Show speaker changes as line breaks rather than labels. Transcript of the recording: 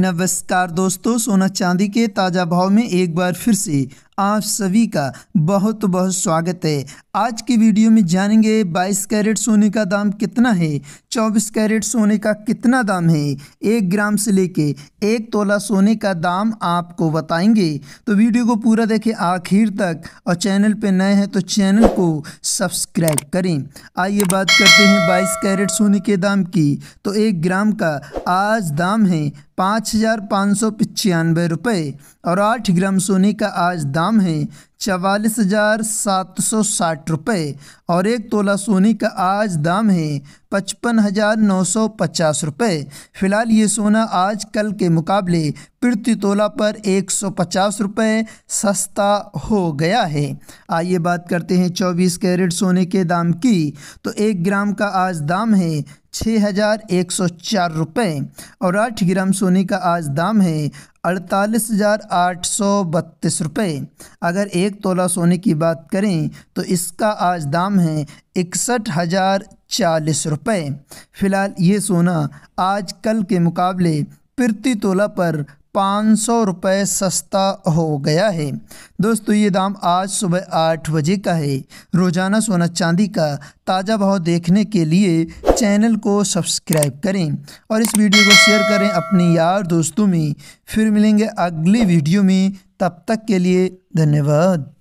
नमस्कार दोस्तों सोना चांदी के ताज़ा भाव में एक बार फिर से आप सभी का बहुत बहुत स्वागत है आज की वीडियो में जानेंगे 22 कैरेट सोने का दाम कितना है 24 कैरेट सोने का कितना दाम है एक ग्राम से लेके एक तोला सोने का दाम आपको बताएंगे तो वीडियो को पूरा देखें आखिर तक और चैनल पे नए हैं तो चैनल को सब्सक्राइब करें आइए बात करते हैं 22 कैरेट सोने के दाम की तो एक ग्राम का आज दाम है पाँच हज़ार पाँच सौ पचानवे रुपये और आठ ग्राम सोने का आज दाम दाम है चवालीस हज़ार सात सौ साठ रुपये और एक तोला सोने का आज दाम है पचपन हज़ार नौ सौ पचास रुपये फ़िलहाल ये सोना आज कल के मुकाबले प्रति तोला पर एक सौ पचास रुपये सस्ता हो गया है आइए बात करते हैं चौबीस कैरेट सोने के दाम की तो एक ग्राम का आज दाम है छः हज़ार एक सौ चार रुपये और आठ ग्राम सोने का आज दाम है अड़तालीस हज़ार आठ सौ बत्तीस रुपये अगर एक तोला सोने की बात करें तो इसका आज दाम है इकसठ हज़ार चालीस रुपये फ़िलहाल ये सोना आज कल के मुकाबले प्रति तोला पर पाँच सौ रुपये सस्ता हो गया है दोस्तों ये दाम आज सुबह आठ बजे का है रोज़ाना सोना चांदी का ताज़ा भाव देखने के लिए चैनल को सब्सक्राइब करें और इस वीडियो को शेयर करें अपने यार दोस्तों में फिर मिलेंगे अगली वीडियो में तब तक के लिए धन्यवाद